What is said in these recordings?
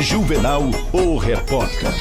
Juvenal, o repórter.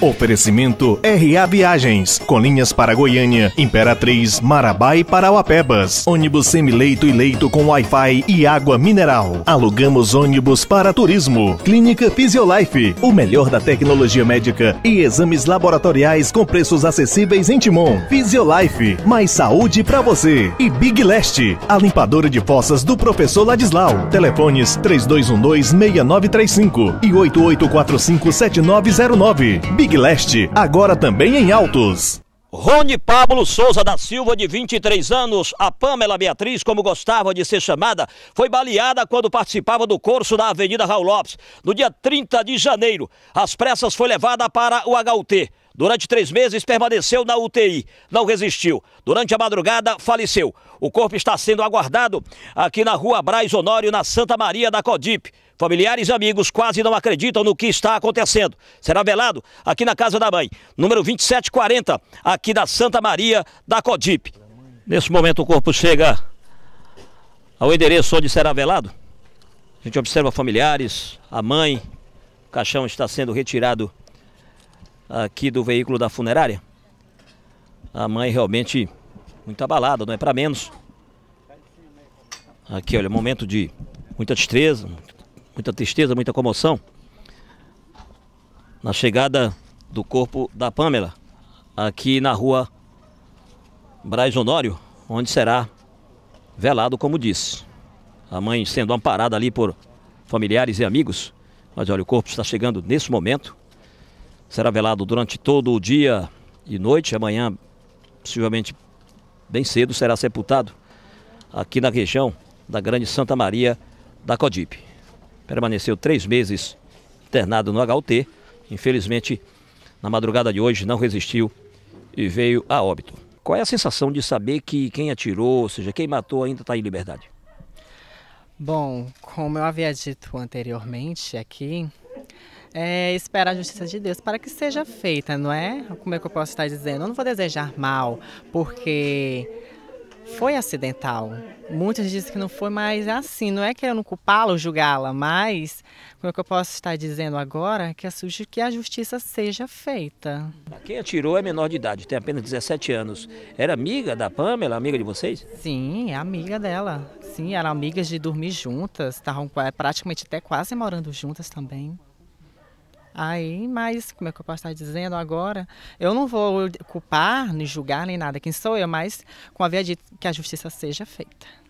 Oferecimento RA Viagens, com linhas para Goiânia, Imperatriz, Marabá e Parauapebas. Ônibus semileito e leito com Wi-Fi e água mineral. Alugamos ônibus para turismo. Clínica PhysioLife, o melhor da tecnologia médica e exames laboratoriais com preços acessíveis em Timon. PhysioLife, mais saúde para você. E Big Leste, a limpadora de fossas do professor Ladislau. Telefones 3212-6935 e 8845-7909. Big Rig Leste, agora também em Altos. Rony Pablo Souza da Silva, de 23 anos, a Pamela Beatriz, como gostava de ser chamada, foi baleada quando participava do curso da Avenida Raul Lopes. No dia 30 de janeiro, às pressas foi levada para o HUT. Durante três meses permaneceu na UTI, não resistiu. Durante a madrugada faleceu. O corpo está sendo aguardado aqui na rua Braz Honório, na Santa Maria da Codip. Familiares e amigos quase não acreditam no que está acontecendo. Será velado aqui na Casa da Mãe, número 2740, aqui da Santa Maria da Codip. Nesse momento o corpo chega ao endereço onde será velado. A gente observa familiares, a mãe, o caixão está sendo retirado aqui do veículo da funerária. A mãe realmente muito abalada, não é para menos. Aqui, olha, momento de muita tristeza, muita tristeza, muita comoção. Na chegada do corpo da Pamela, aqui na rua Braz Honório, onde será velado, como disse. A mãe sendo amparada ali por familiares e amigos. Mas olha, o corpo está chegando nesse momento será velado durante todo o dia e noite. Amanhã, possivelmente bem cedo, será sepultado aqui na região da Grande Santa Maria da Codipe. Permaneceu três meses internado no HUT. Infelizmente, na madrugada de hoje, não resistiu e veio a óbito. Qual é a sensação de saber que quem atirou, ou seja, quem matou, ainda está em liberdade? Bom, como eu havia dito anteriormente aqui, é, esperar a justiça de Deus para que seja feita, não é? Como é que eu posso estar dizendo? Eu não vou desejar mal, porque foi acidental. Muitas dizem que não foi, mas assim, não é querendo culpá-la ou julgá-la, mas como é que eu posso estar dizendo agora que a, justiça seja feita. Quem atirou é menor de idade, tem apenas 17 anos. Era amiga da Pamela, amiga de vocês? Sim, é amiga dela. Sim, eram amigas de dormir juntas, estavam é, praticamente até quase morando juntas também. Aí, mas como é que eu posso estar dizendo agora? Eu não vou culpar, nem julgar, nem nada, quem sou eu, mas com a via de que a justiça seja feita.